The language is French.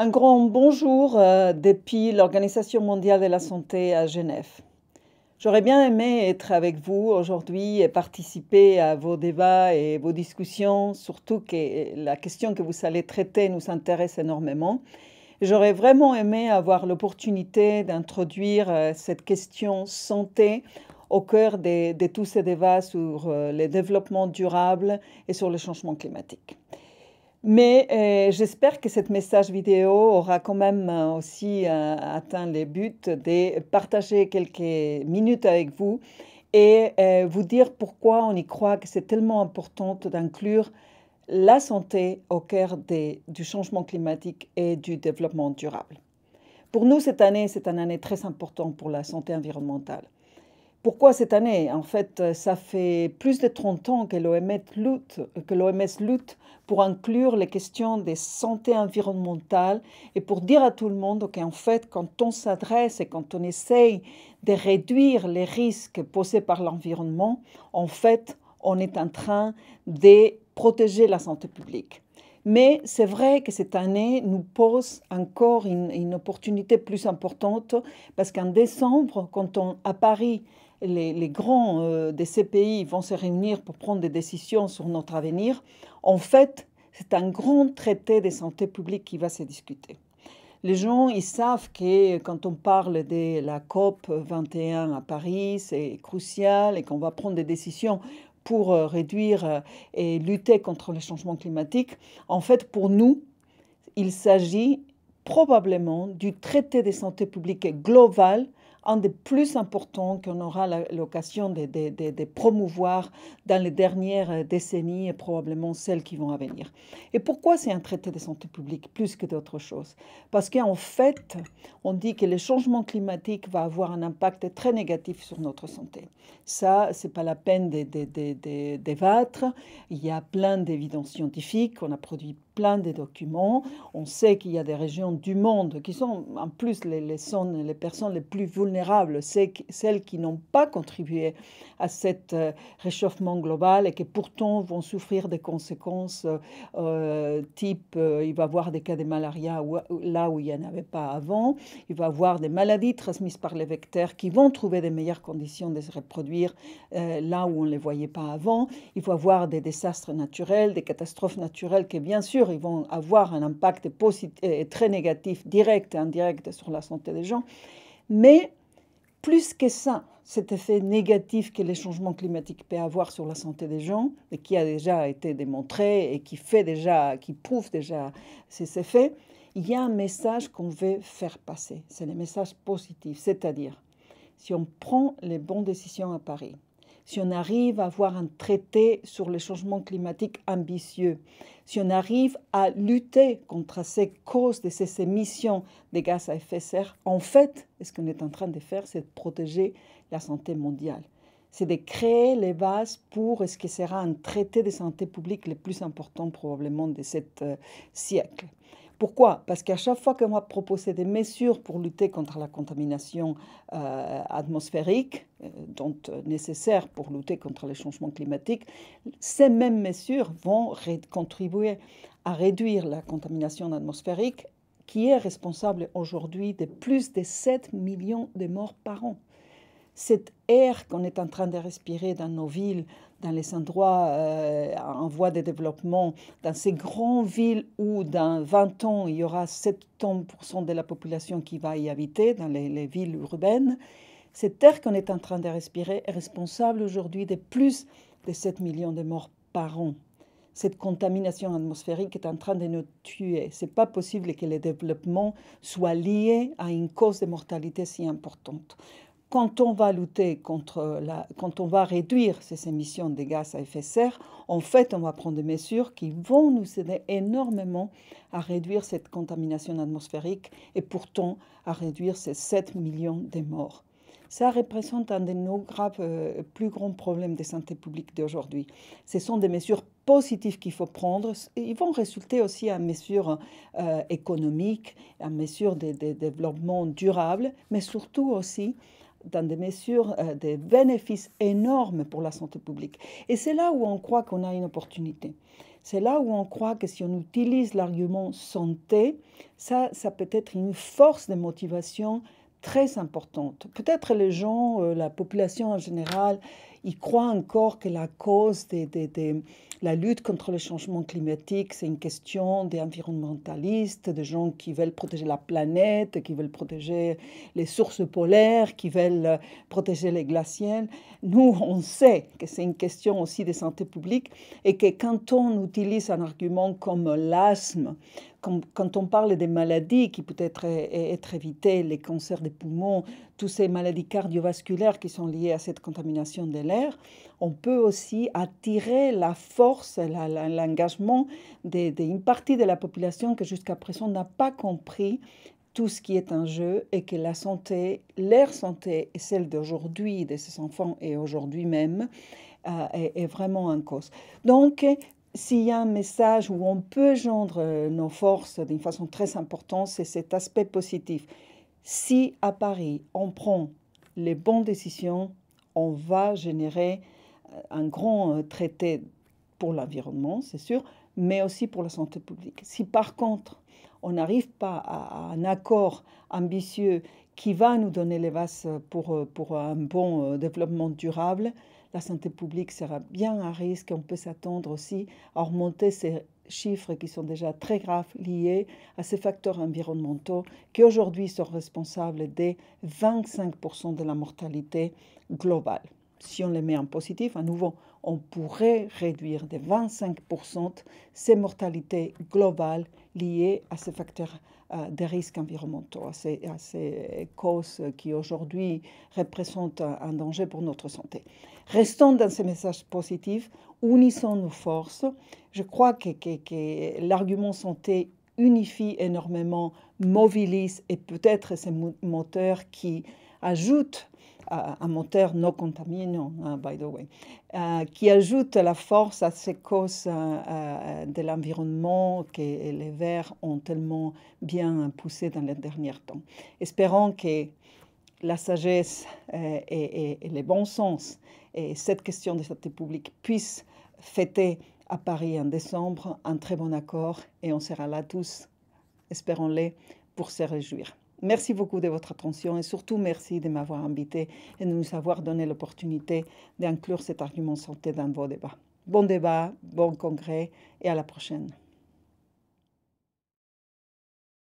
Un grand bonjour euh, depuis l'Organisation mondiale de la santé à Genève. J'aurais bien aimé être avec vous aujourd'hui et participer à vos débats et vos discussions, surtout que la question que vous allez traiter nous intéresse énormément. J'aurais vraiment aimé avoir l'opportunité d'introduire euh, cette question santé au cœur de, tous ces débats sur euh, le développement durable et sur le changement climatique. Mais euh, j'espère que cette message vidéo aura quand même euh, aussi euh, atteint le but de partager quelques minutes avec vous et vous dire pourquoi on y croit que c'est tellement important d'inclure la santé au cœur du changement climatique et du développement durable. Pour nous, cette année, c'est une année très importante pour la santé environnementale. Pourquoi cette année En fait, ça fait plus de 30 ans que l'OMS lutte, pour inclure les questions des santé environnementale et pour dire à tout le monde qu'en fait, quand on s'adresse et quand on essaye de réduire les risques posés par l'environnement, en fait, on est en train de protéger la santé publique. Mais c'est vrai que cette année nous pose encore une, une opportunité plus importante parce qu'en décembre, quand on, à Paris, les, grands euh, des de ces pays vont se réunir pour prendre des décisions sur notre avenir, en fait, c'est un grand traité de santé publique qui va se discuter. Les gens, ils savent que quand on parle de la COP 21 à Paris, c'est crucial et qu'on va prendre des décisions pour euh, réduire euh, et lutter contre les changements climatiques. En fait, pour nous, il s'agit probablement du traité de santé publique global un des plus importants qu'on aura l'occasion de, de, promouvoir dans les dernières euh, décennies et probablement celles qui vont à venir. Et pourquoi c'est un traité de santé publique plus que d'autres choses Parce qu'en fait, on dit que le changement climatique va avoir un impact très négatif sur notre santé. Ça, c'est pas la peine de débattre. Il y a plein d'évidences scientifiques. On a produit plein de documents. On sait qu'il y a des régions du monde qui sont en plus les, les personnes les plus vulnérables vulnérables, celles qui n'ont pas contribué à cet euh, réchauffement global et qui pourtant vont souffrir des conséquences euh, type euh, il va y avoir des cas de malaria là où il n'y en avait pas avant, il va y avoir des maladies transmises par les vecteurs qui vont trouver des meilleures conditions de se reproduire là où on ne les voyait pas avant, il va y avoir des désastres naturels, des catastrophes naturelles qui bien sûr ils vont avoir un impact positif, très négatif, direct et indirect sur la santé des gens. Mais plus que ça, cet effet négatif que les changements climatiques peuvent avoir sur la santé des gens, et qui a déjà été démontré et qui fait déjà, qui prouve déjà ces effets, il y a un message qu'on veut faire passer. C'est le message positif, c'est-à-dire si on prend les bonnes décisions à Paris, si on arrive à avoir un traité sur le changement climatique ambitieux, si on arrive à lutter contre ces causes de ces émissions de gaz à effet de serre, en fait, ce qu'on est en train de faire, c'est de protéger la santé mondiale. C'est de créer les bases pour ce qui sera un traité de santé publique le plus important probablement de ce euh, siècle. Pourquoi Parce qu'à chaque fois qu'on va proposer des mesures pour lutter contre la contamination euh, atmosphérique, euh, donc euh, nécessaires pour lutter contre les changements climatiques, ces mêmes mesures vont contribuer à réduire la contamination atmosphérique qui est responsable aujourd'hui de plus de 7 millions de morts par an. Cette air qu'on est en train de respirer dans nos villes, dans les endroits euh, en voie de développement, dans ces grandes villes où dans 20 ans, il y aura 70% de la population qui va y habiter, dans les, villes urbaines, cette terre qu'on est en train de respirer est responsable aujourd'hui de plus de 7 millions de morts par an. Cette contamination atmosphérique est en train de nous tuer. C'est pas possible que le développement soit lié à une cause de mortalité si importante quand on va lutter contre la, quand on va réduire ces émissions de gaz à effet de serre, en fait, on va prendre des mesures qui vont nous aider énormément à réduire cette contamination atmosphérique et pourtant à réduire ces 7 millions de morts. Ça représente un de nos euh, plus grands problèmes de santé publique d'aujourd'hui. Ce sont des mesures positives qu'il faut prendre. Ils vont résulter aussi à mesures euh, économiques, à mesures de développement durable, mais surtout aussi dans des mesures, euh, des bénéfices énormes pour la santé publique. Et c'est là où on croit qu'on a une opportunité. C'est là où on croit que si on utilise l'argument santé, ça, ça peut être une force de motivation très importante. Peut-être les gens, euh, la population en général, ils croient encore que la cause des la lutte contre le changement climatique, c'est une question d'environnementalistes, de gens qui veulent protéger la planète, qui veulent protéger les sources polaires, qui veulent euh, protéger les glaciers. Nous, on sait que c'est une question aussi de santé publique et que quand on utilise un argument comme l'asthme, quand on parle des maladies qui peuvent être, être évitées, les cancers des poumons, toutes ces maladies cardiovasculaires qui sont liées à cette contamination de l'air, on peut aussi attirer la force l'engagement d'une partie de la population que jusqu'à présent n'a pas compris tout ce qui est en jeu et que la santé, leur santé et celle d'aujourd'hui, de ses enfants et aujourd'hui même, euh, est, est vraiment en cause. Donc, s'il y a un message où on peut gendre euh, nos forces d'une façon très importante, c'est cet aspect positif. Si à Paris, on prend les bonnes décisions, on va générer euh, un grand traité pour l'environnement, c'est sûr, mais aussi pour la santé publique. Si par contre, on n'arrive pas à, un accord ambitieux qui va nous donner les bases pour, pour un bon euh, développement durable, la santé publique sera bien à risque. On peut s'attendre aussi à remonter ces chiffres qui sont déjà très graves liés à ces facteurs environnementaux qui aujourd'hui sont responsables des 25% de la mortalité globale. Si on les met en positif, à nouveau, on pourrait réduire de 25% ces mortalités globales liées à ces facteurs euh, de risque environnementaux, à ces, causes qui aujourd'hui représentent un, danger pour notre santé. Restons dans ces messages positifs, unissons nos forces. Je crois que, que l'argument santé unifie énormément, mobilise et peut-être ces moteurs qui ajoute, euh, un moteur non contaminant, hein, by the way, euh, qui ajoute la force à ces causes euh, de l'environnement que les Verts ont tellement bien poussé dans les derniers temps. Espérons que la sagesse et, et, le bon sens et cette question de santé publique puissent fêter à Paris en décembre, un très bon accord et on sera là tous, espérons le pour se réjouir. Merci beaucoup de votre attention et surtout merci de m'avoir invité et de nous avoir donné l'opportunité d'inclure cet argument santé dans vos débats. Bon débat, bon congrès et à la prochaine.